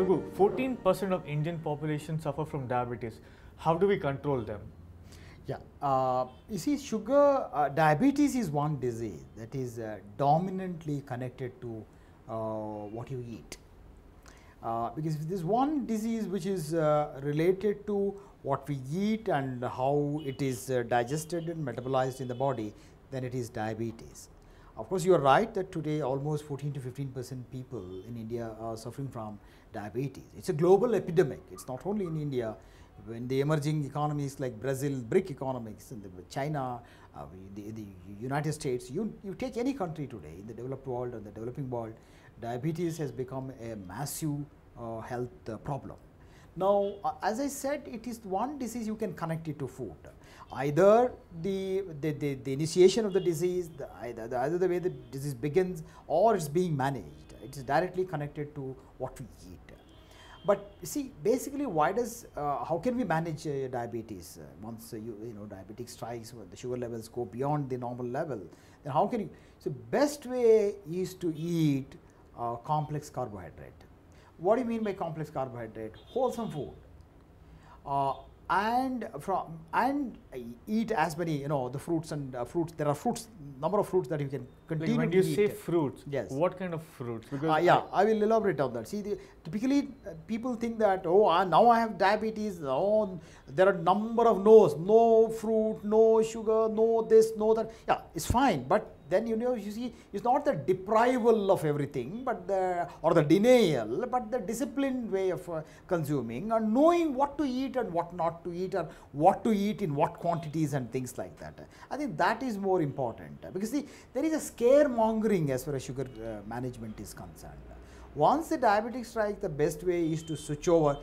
Raghu, 14% of Indian population suffer from diabetes. How do we control them? Yeah, uh, you see, sugar, uh, diabetes is one disease that is uh, dominantly connected to uh, what you eat. Uh, because there's one disease which is uh, related to what we eat and how it is digested and metabolized in the body, then it is diabetes. Of course, you are right that today almost 14 to 15 percent people in India are suffering from diabetes. It's a global epidemic. It's not only in India. When the emerging economies like Brazil, BRIC economies, and China, uh, the, the, United States, you, you take any country today in the developed world or the developing world, diabetes has become a massive uh, health uh, problem. Now, uh, as I said, it is one disease you can connect it to food either the, the, the, the, initiation of the disease, the, either, the, either the way the disease begins or it's being managed. It is directly connected to what we eat. But see, basically, why does uh, how can we manage uh, diabetes uh, once uh, you you know diabetic strikes, the sugar levels go beyond the normal level? Then how can you? So best way is to eat uh, complex carbohydrate. What do you mean by complex carbohydrate? Wholesome food. Uh, and from and eat as many you know the fruits and uh, fruits there are fruits number of fruits that you can continue like when you say fruits yes what kind of fruits uh, because uh, yeah I, I, will elaborate on that see the, typically uh, people think that oh uh, now i have diabetes oh there are number of no's no fruit no sugar no this no that yeah it's fine but then you know you see it's not the deprival of everything but the or the denial but the disciplined way of uh, consuming and knowing what to eat and what not to eat or what to eat in what quantities and things like that i think that is more important because see there is a scaremongering as far as sugar uh, management is concerned once the diabetic strikes the best way is to switch over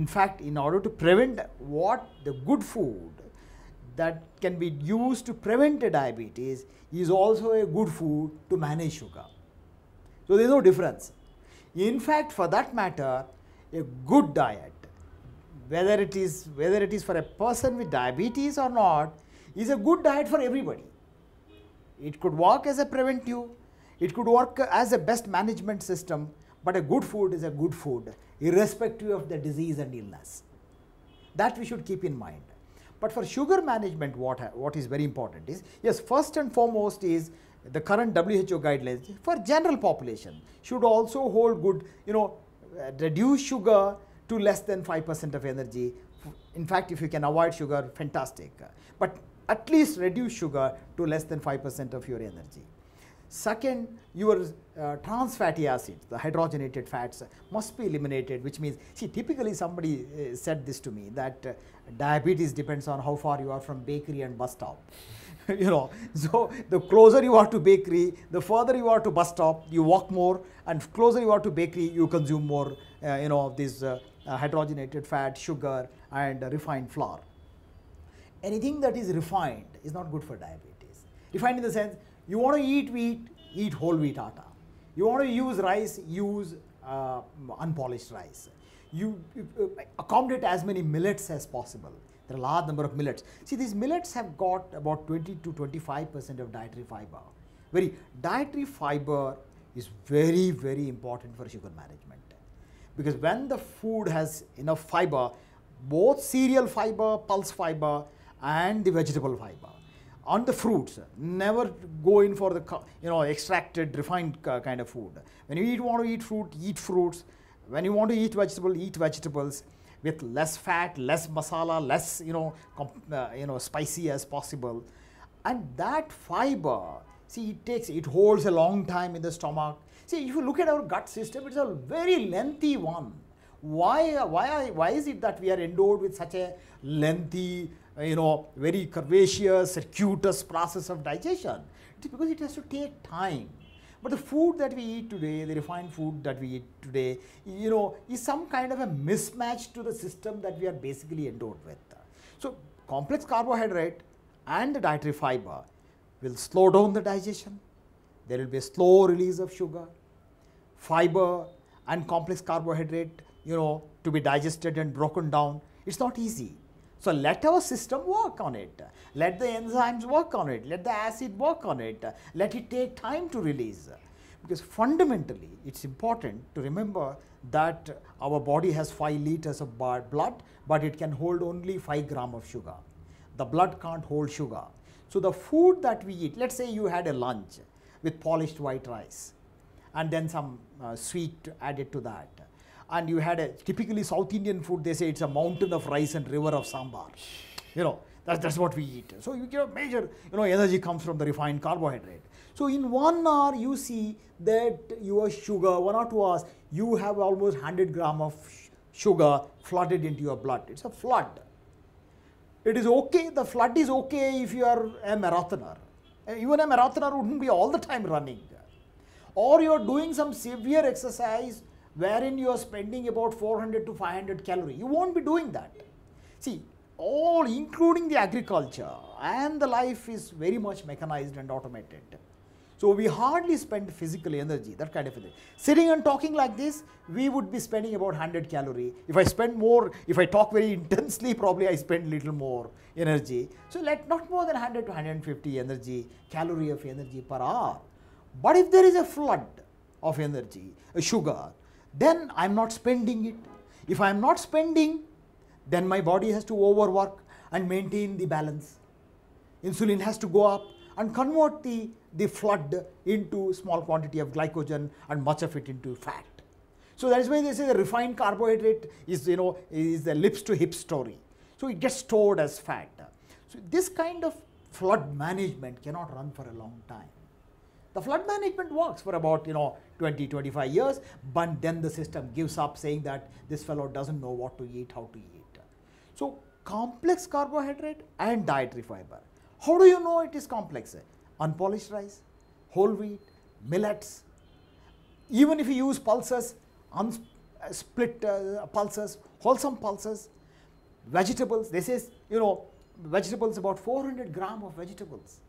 in fact in order to prevent what the good food that can be used to prevent diabetes is also a good food to manage sugar. So, there is no difference. In fact, for that matter, a good diet, whether it is whether it is for a person with diabetes or not, is a good diet for everybody. It could work as a preventive, it could work as a best management system, but a good food is a good food, irrespective of the disease and illness. That we should keep in mind. But for sugar management, what, what is very important is, yes, first and foremost is the current WHO guidelines for general population should also hold good, you know, uh, reduce sugar to less than 5% of energy. In fact, if you can avoid sugar, fantastic. But at least reduce sugar to less than 5% of your energy. Second, your uh, trans fatty acids, the hydrogenated fats must be eliminated which means, see typically somebody uh, said this to me that uh, diabetes depends on how far you are from bakery and bus stop. you know, so the closer you are to bakery, the further you are to bus stop, you walk more and closer you are to bakery, you consume more, uh, you know, of these uh, uh, hydrogenated fat, sugar and refined flour. Anything that is refined is not good for diabetes. Refined in the sense you want to eat wheat, eat whole wheat atta. You want to use rice, use uh, unpolished rice. You, you uh, accommodate as many millets as possible. There are a large number of millets. See, these millets have got about 20 to 25 percent of dietary fiber. Very dietary fiber is very, very important for sugar management. Because when the food has enough fiber, both cereal fiber, pulse fiber, and the vegetable fiber, on the fruits, never go in for the you know extracted, refined kind of food. When you eat, want to eat fruit, eat fruits. When you want to eat vegetable, eat vegetables with less fat, less masala, less you know uh, you know spicy as possible. And that fiber, see, it takes it holds a long time in the stomach. See, if you look at our gut system, it's a very lengthy one. Why uh, why why is it that we are endowed with such a lengthy uh, you know, very curvaceous, circuitous process of digestion because it has to take time. But the food that we eat today, the refined food that we eat today, you know, is some kind of a mismatch to the system that we are basically endowed with. So, complex carbohydrate and the dietary fiber will slow down the digestion. There will be a slow release of sugar, fiber and complex carbohydrate, you know, to be digested and broken down. It's not easy. So let our system work on it. Let the enzymes work on it. Let the acid work on it. Let it take time to release. Because fundamentally, it's important to remember that our body has 5 liters of blood, but it can hold only 5 gram of sugar. The blood can't hold sugar. So the food that we eat, let's say you had a lunch with polished white rice and then some uh, sweet added to that and you had a typically South Indian food, they say it's a mountain of rice and river of sambar. You know, that's, that's what we eat. So you get a major, you know, energy comes from the refined carbohydrate. So in one hour, you see that your sugar, one or two hours, you have almost 100 gram of sugar flooded into your blood. It's a flood. It is okay, the flood is okay if you are a marathoner. Eh, even a marathoner wouldn't be all the time running. Or you're doing some severe exercise wherein you are spending about 400 to 500 calorie. You won't be doing that. See, all including the agriculture and the life is very much mechanized and automated. So we hardly spend physical energy, that kind of thing. Sitting and talking like this, we would be spending about 100 calorie. If I spend more, if I talk very intensely, probably I spend little more energy. So let not more than 100 to 150 energy, calorie of energy per hour. But if there is a flood of energy, a sugar, then I am not spending it. If I am not spending, then my body has to overwork and maintain the balance. Insulin has to go up and convert the, the flood into small quantity of glycogen and much of it into fat. So that is why they say the refined carbohydrate is, you know, is the lips to hip story. So it gets stored as fat. So this kind of flood management cannot run for a long time. The flood management works for about, you know, 20, 25 years, but then the system gives up saying that this fellow doesn't know what to eat, how to eat. So complex carbohydrate and dietary fiber. How do you know it is complex? Unpolished rice, whole wheat, millets, even if you use pulses, unsplit uh, uh, pulses, wholesome pulses, vegetables, this is, you know, vegetables about 400 gram of vegetables.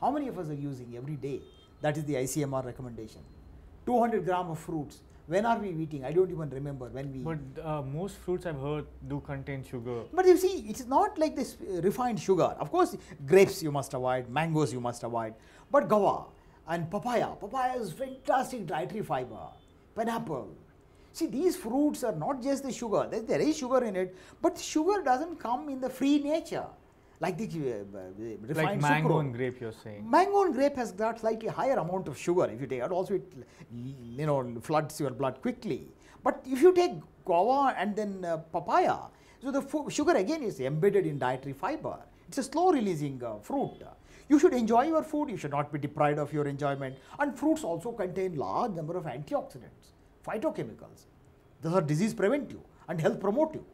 How many of us are using every day? That is the ICMR recommendation. 200 gram of fruits. When are we eating? I don't even remember when we. But uh, most fruits I've heard do contain sugar. But you see, it's not like this uh, refined sugar. Of course, grapes you must avoid, mangoes you must avoid, but guava and papaya. Papaya is fantastic dietary fiber. Pineapple. See, these fruits are not just the sugar. There is sugar in it, but sugar doesn't come in the free nature like the uh, uh, uh like mango sucrose. and grape you're saying mango and grape has got slightly higher amount of sugar if you take it also it you know floods your blood quickly but if you take guava and then uh, papaya so the sugar again is embedded in dietary fiber it's a slow releasing uh, fruit you should enjoy your food you should not be deprived of your enjoyment and fruits also contain large number of antioxidants phytochemicals those are disease preventive and health promotive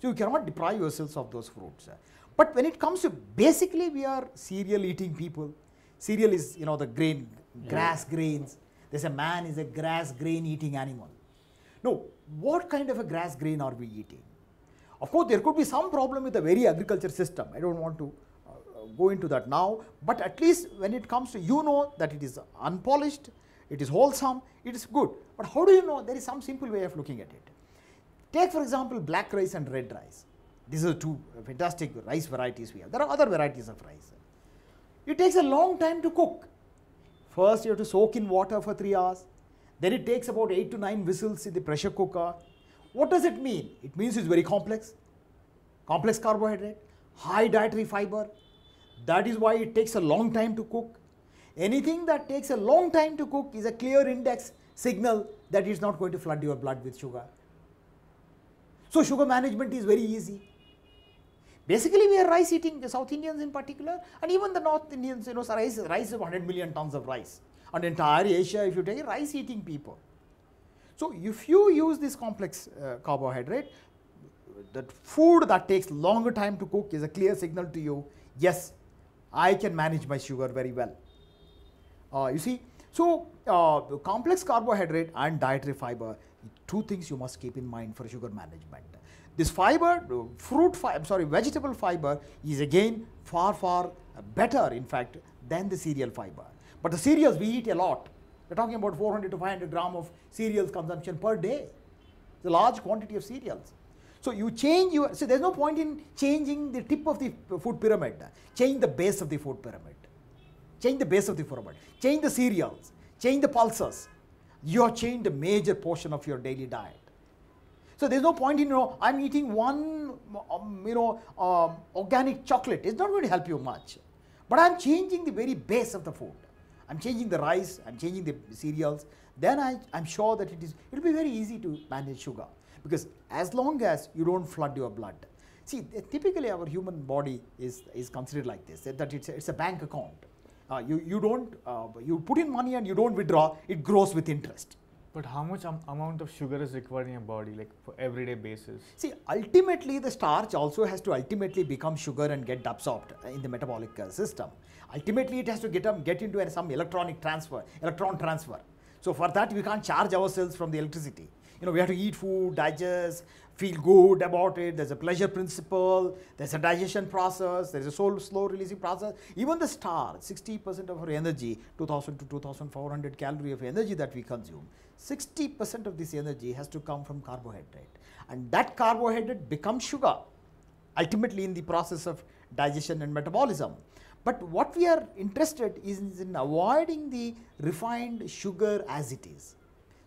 so you cannot deprive yourselves of those fruits but when it comes to basically we are cereal eating people. Cereal is, you know, the grain, grass yeah. grains. There's a man is a grass grain eating animal. No, what kind of a grass grain are we eating? Of course, there could be some problem with the very agriculture system. I don't want to uh, go into that now. But at least when it comes to, you know that it is unpolished, it is wholesome, it is good. But how do you know? There is some simple way of looking at it. Take for example, black rice and red rice. These are two fantastic rice varieties we have. There are other varieties of rice. It takes a long time to cook. First, you have to soak in water for 3 hours. Then it takes about 8 to 9 whistles in the pressure cooker. What does it mean? It means it's very complex. Complex carbohydrate, high dietary fiber. That is why it takes a long time to cook. Anything that takes a long time to cook is a clear index signal that it's not going to flood your blood with sugar. So sugar management is very easy. Basically, we are rice eating, the South Indians in particular, and even the North Indians, you know, rice, rice is 100 million tons of rice. And entire Asia, if you take it, rice eating people. So, if you use this complex uh, carbohydrate, that food that takes longer time to cook is a clear signal to you, yes, I can manage my sugar very well. Uh, you see, so uh, complex carbohydrate and dietary fiber, two things you must keep in mind for sugar management. This fiber, uh, fruit, fi I'm sorry, vegetable fiber is again far, far better in fact than the cereal fiber. But the cereals we eat a lot. We're talking about 400 to 500 gram of cereals consumption per day. It's a large quantity of cereals. So you change your, so there's no point in changing the tip of the food pyramid. Change the base of the food pyramid. Change the base of the food pyramid. Change the cereals. Change the pulses you have changed a major portion of your daily diet. So there's no point in, you know, I'm eating one, um, you know, um, organic chocolate. It's not going to help you much. But I'm changing the very base of the food. I'm changing the rice, I'm changing the cereals. Then I, I'm sure that it is, it'll be very easy to manage sugar. Because as long as you don't flood your blood. See, typically our human body is, is considered like this, that it's it's a bank account. Uh, you, you don't, uh, you put in money and you don't withdraw, it grows with interest. But how much am amount of sugar is required in your body, like for everyday basis? See, ultimately the starch also has to ultimately become sugar and get absorbed in the metabolic uh, system. Ultimately, it has to get um, get into some electronic transfer, electron transfer. So for that, we can't charge ourselves from the electricity you know, we have to eat food, digest, feel good about it. There's a pleasure principle. There's a digestion process. There's a soul slow releasing process. Even the star, 60% of our energy, 2000 to 2400 calorie of energy that we consume, 60% of this energy has to come from carbohydrate. And that carbohydrate becomes sugar, ultimately in the process of digestion and metabolism. But what we are interested is in avoiding the refined sugar as it is,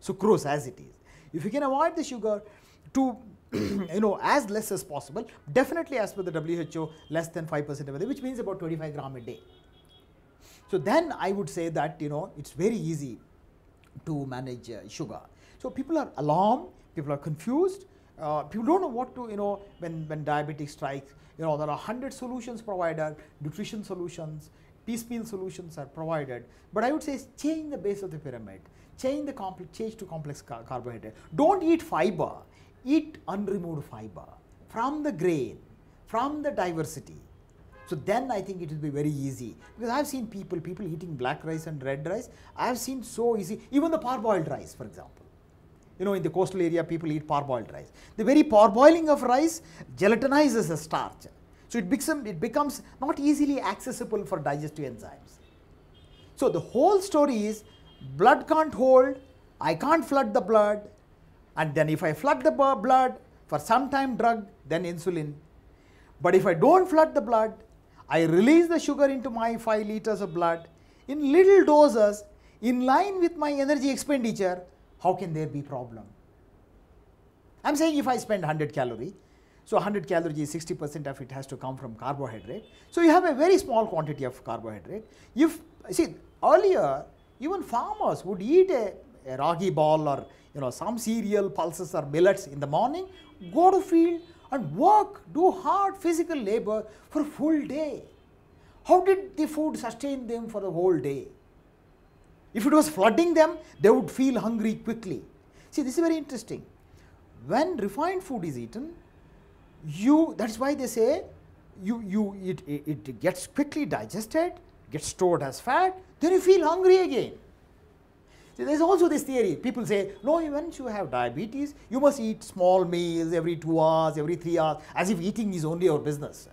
sucrose as it is. If you can avoid the sugar to you know as less as possible, definitely as per the WHO less than 5% a day, which means about 25 gram a day. So then I would say that you know it's very easy to manage uh, sugar. So people are alarmed, people are confused, uh, people don't know what to you know when when diabetes strikes. You know there are hundred solutions provided, nutrition solutions, piecemeal solutions are provided. But I would say change the base of the pyramid change the complex change to complex car carbohydrate don't eat fiber eat unremoved fiber from the grain from the diversity so then I think it will be very easy because I've seen people people eating black rice and red rice. I've seen so easy even the parboiled rice, for example. You know, in the coastal area, people eat parboiled rice. The very parboiling of rice gelatinizes the starch, so it becomes it becomes not easily accessible for digestive enzymes. So the whole story is blood can't hold, I can't flood the blood, and then if I flood the blood for some time drug, then insulin. But if I don't flood the blood, I release the sugar into my 5 liters of blood in little doses in line with my energy expenditure, how can there be problem? I'm saying if I spend 100 calorie, so 100 calories, 60% of it has to come from carbohydrate. So you have a very small quantity of carbohydrate. If see earlier even farmers would eat a, a ragi ball or you know some cereal pulses or millets in the morning, go to field and work, do hard physical labor for a full day. How did the food sustain them for the whole day? If it was flooding them, they would feel hungry quickly. See, this is very interesting. When refined food is eaten, you that's why they say you you it, it, it gets quickly digested Get stored as fat, then you feel hungry again. So there's also this theory. People say, no, once you have diabetes, you must eat small meals every two hours, every three hours, as if eating is only your business.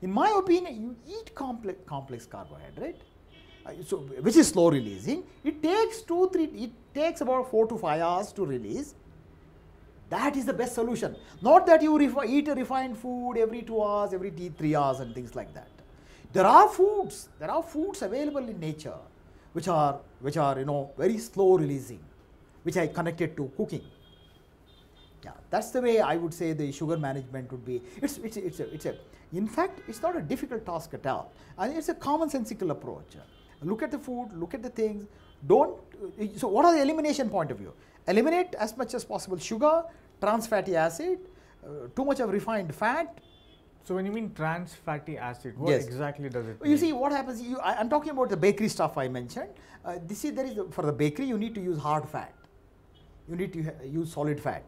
In my opinion, you eat complex, complex carbohydrate, uh, so, which is slow releasing. It takes two, three, it takes about four to five hours to release. That is the best solution. Not that you eat a refined food every two hours, every three hours and things like that. There are foods, there are foods available in nature which are, which are you know, very slow releasing, which I connected to cooking. Yeah, that's the way I would say the sugar management would be. It's, it's, it's, a, it's a, in fact, it's not a difficult task at all. And it's a commonsensical approach. Look at the food, look at the things. Don't, so what are the elimination point of view? Eliminate as much as possible sugar, trans fatty acid, uh, too much of refined fat, so when you mean trans fatty acid, what yes. exactly does it? Mean? You see, what happens? You, I, am talking about the bakery stuff I mentioned. Uh, this is there is for the bakery, you need to use hard fat. You need to uh, use solid fat.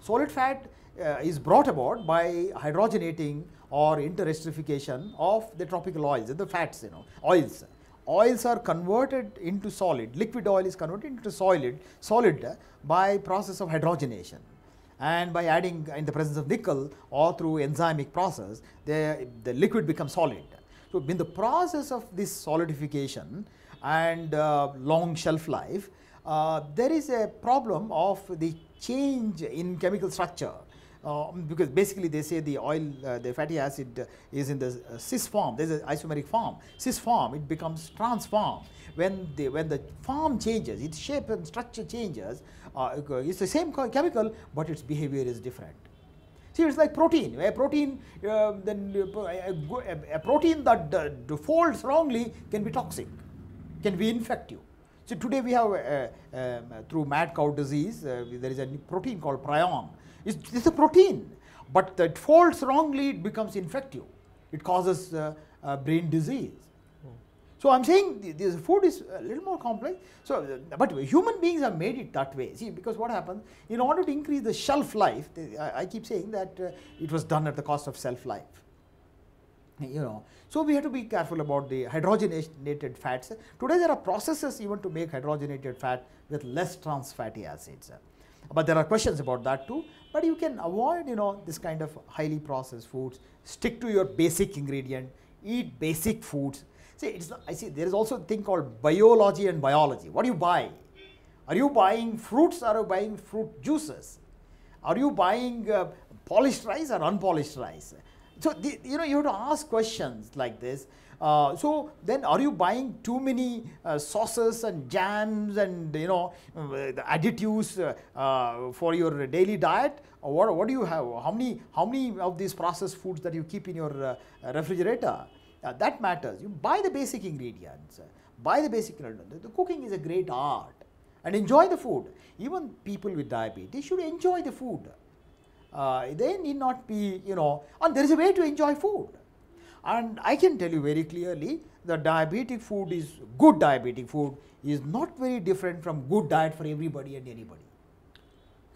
Solid fat uh, is brought about by hydrogenating or interesterification of the tropical oils the fats. You know, oils. Oils are converted into solid. Liquid oil is converted into solid, solid by process of hydrogenation and by adding in the presence of nickel or through enzymic process, the, the liquid becomes solid. So, in the process of this solidification and uh, long shelf life, uh, there is a problem of the change in chemical structure. Uh, because basically they say the oil, uh, the fatty acid uh, is in the uh, cis form, there is an isomeric form. Cis form, it becomes transformed. When the, when the form changes, its shape and structure changes, uh, it's the same chemical, but its behavior is different. See, it's like protein. A protein, um, uh, then a, a, protein that uh, folds wrongly can be toxic, can be infect you. So today we have uh, um, through mad cow disease, uh, there is a protein called prion. It's, it's a protein, but it folds wrongly, it becomes infective. It causes uh, brain disease. So I'm saying this food is a little more complex. So, uh, but human beings have made it that way. See, because what happens in order to increase the shelf life, I, keep saying that uh, it was done at the cost of self life. You know, so we have to be careful about the hydrogenated fats. Today there are processes even to make hydrogenated fat with less trans fatty acids. But there are questions about that too. But you can avoid, you know, this kind of highly processed foods. Stick to your basic ingredient. Eat basic foods See, it's not, I see there is also a thing called biology and biology. What do you buy? Are you buying fruits? Are you buying fruit juices? Are you buying uh, polished rice or unpolished rice? So, the, you know, you have to ask questions like this. Uh, so then are you buying too many uh, sauces and jams and you know um, uh, additives uh, uh, for your daily diet or what, what do you have how many how many of these processed foods that you keep in your uh, refrigerator now that matters. You buy the basic ingredients, uh, buy the basic ingredients. The cooking is a great art and enjoy the food. Even people with diabetes should enjoy the food. Uh, they need not be, you know, and there is a way to enjoy food. And I can tell you very clearly the diabetic food is good diabetic food is not very different from good diet for everybody and anybody.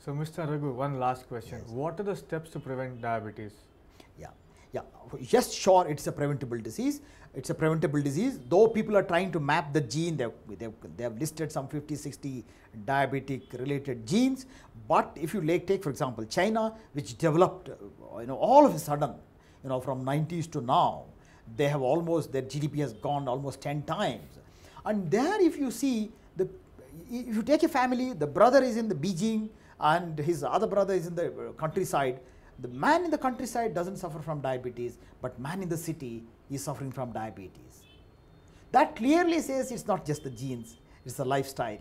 So, Mr. Raghu, one last question. Yes. What are the steps to prevent diabetes? Yeah, yes, sure, it's a preventable disease. It's a preventable disease, though people are trying to map the gene. They've, they've, they've listed some 50, 60 diabetic related genes. But if you take, for example, China, which developed, you know, all of a sudden, you know, from 90s to now, they have almost, their GDP has gone almost 10 times. And there, if you see, the, if you take a family, the brother is in the Beijing and his other brother is in the uh, countryside, the man in the countryside doesn't suffer from diabetes, but man in the city is suffering from diabetes. That clearly says it's not just the genes, it's the lifestyle.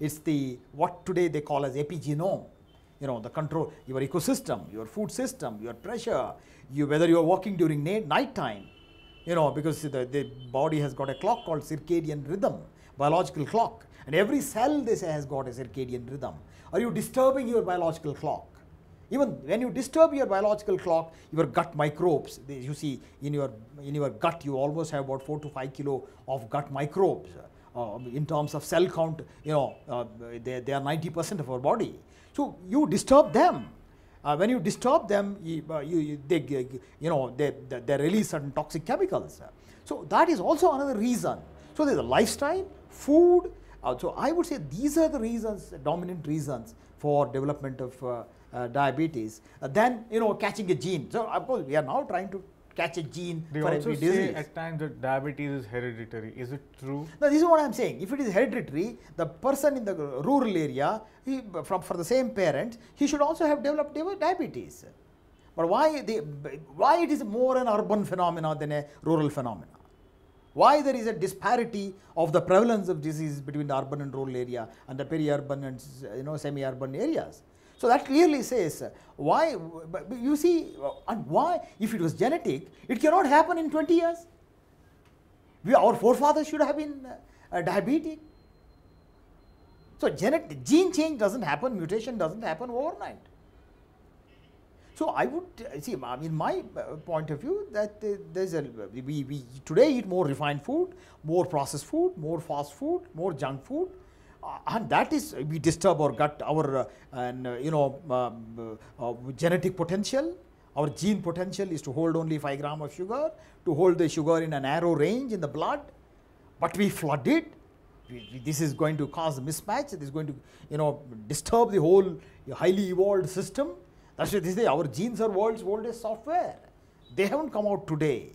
It's the what today they call as epigenome, you know, the control, your ecosystem, your food system, your pressure, you, whether you're walking during night time, you know, because the, the body has got a clock called circadian rhythm, biological clock, and every cell they say has got a circadian rhythm. Are you disturbing your biological clock? Even when you disturb your biological clock, your gut microbes, they, you see in your, in your gut, you almost have about 4 to 5 kilo of gut microbes. Uh, um, in terms of cell count, you know, uh, they, they are 90% of our body. So you disturb them. Uh, when you disturb them, you, uh, you, they, you know, they, they release certain toxic chemicals. So that is also another reason. So there's a lifestyle, food. Uh, so I would say these are the reasons, dominant reasons for development of uh, uh, diabetes uh, than you know catching a gene. So of course we are now trying to catch a gene they for also every disease. Say at times that diabetes is hereditary. Is it true? No, this is what I am saying. If it is hereditary, the person in the rural area, he, from for the same parent, he should also have developed diabetes. But why the why it is more an urban phenomenon than a rural phenomenon? Why there is a disparity of the prevalence of disease between the urban and rural area and the peri-urban and you know semi-urban areas? So that clearly says uh, why, you see, uh, and why, if it was genetic, it cannot happen in 20 years. We, our forefathers should have been uh, uh diabetic. So genetic, gene change doesn't happen, mutation doesn't happen overnight. So I would see, I mean, my point of view that there's a we, we today eat more refined food, more processed food, more fast food, more junk food, uh, and that is uh, we disturb our gut, our uh, and you know um, genetic potential. Our gene potential is to hold only 5 gram of sugar, to hold the sugar in a narrow range in the blood, but we flood it. We, we, this is going to cause mismatch. This is going to, you know, disturb the whole highly evolved system. That's why this is our genes are world's oldest software. They haven't come out today.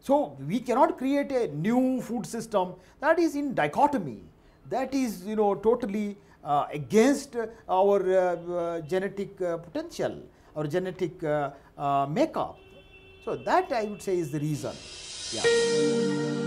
So we cannot create a new food system that is in dichotomy that is you know totally uh, against our uh, uh genetic uh, potential, our genetic uh, makeup. So that I would say is the reason. Yeah.